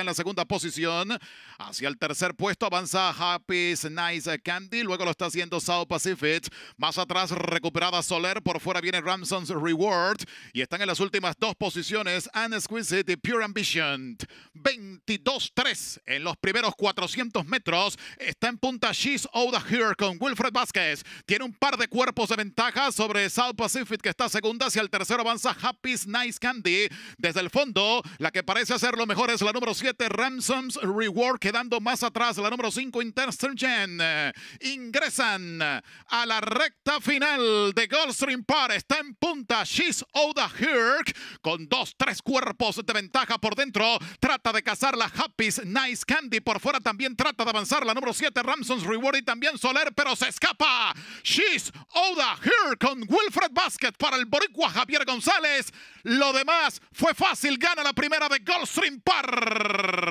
en la segunda posición. Hacia el tercer puesto avanza Happy Nice Candy. Luego lo está haciendo South Pacific. Más atrás recuperada Soler. Por fuera viene Ramson's Reward. Y están en las últimas dos posiciones and y Pure Ambition. 22-3 en los primeros 400 metros. Está en punta She's Oda Here con Wilfred Vázquez. Tiene un par de cuerpos de ventaja sobre South Pacific que está segunda. Hacia el tercero avanza Happy's Nice Candy. Desde el fondo, la que parece hacer lo mejor es la número 5. Ransoms Reward, quedando más atrás. La número 5, Gen Ingresan a la recta final de Goldstream Par. Está en punto She's Oda con dos, tres cuerpos de ventaja por dentro. Trata de cazar la Happy's Nice Candy por fuera. También trata de avanzar la número 7 Ramson's Reward y también Soler, pero se escapa. She's Oda Herc con Wilfred Basket para el Boricua Javier González. Lo demás fue fácil. Gana la primera de Goldstream Park.